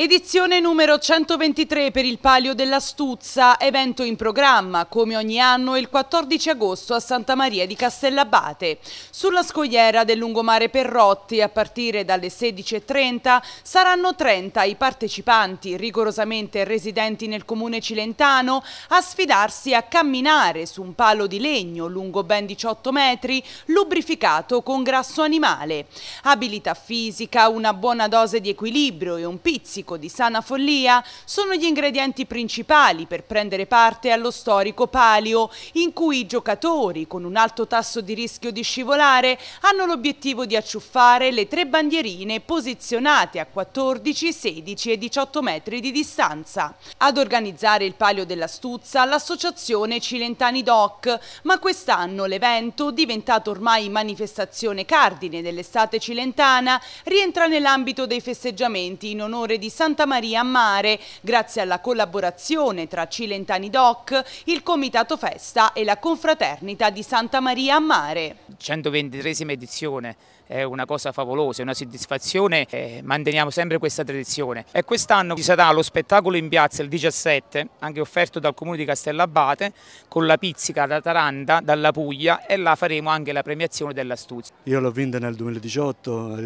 Edizione numero 123 per il Palio dell'Astuzza, evento in programma come ogni anno il 14 agosto a Santa Maria di Castellabate. Sulla scogliera del lungomare Perrotti a partire dalle 16.30 saranno 30 i partecipanti rigorosamente residenti nel comune cilentano a sfidarsi a camminare su un palo di legno lungo ben 18 metri lubrificato con grasso animale. Abilità fisica, una buona dose di equilibrio e un pizzico classico di sana follia sono gli ingredienti principali per prendere parte allo storico palio, in cui i giocatori, con un alto tasso di rischio di scivolare, hanno l'obiettivo di acciuffare le tre bandierine posizionate a 14, 16 e 18 metri di distanza. Ad organizzare il palio dell'Astuzza l'associazione Cilentani Doc, ma quest'anno l'evento, diventato ormai manifestazione cardine dell'estate cilentana, rientra nell'ambito dei festeggiamenti in onore di Santa Maria a Mare, grazie alla collaborazione tra Cilentani Doc, il Comitato Festa e la Confraternita di Santa Maria a Mare. 123esima edizione è una cosa favolosa, è una soddisfazione, eh, manteniamo sempre questa tradizione. E quest'anno ci sarà lo spettacolo in piazza il 17, anche offerto dal comune di Castellabate, con la pizzica da Taranta, dalla Puglia e là faremo anche la premiazione dell'astuzia. Io l'ho vinta nel 2018, eh,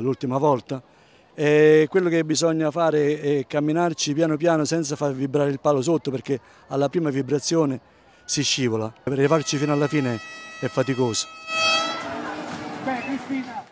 l'ultima volta, e quello che bisogna fare è camminarci piano piano senza far vibrare il palo sotto perché alla prima vibrazione si scivola. Per arrivarci fino alla fine è faticoso. Beh,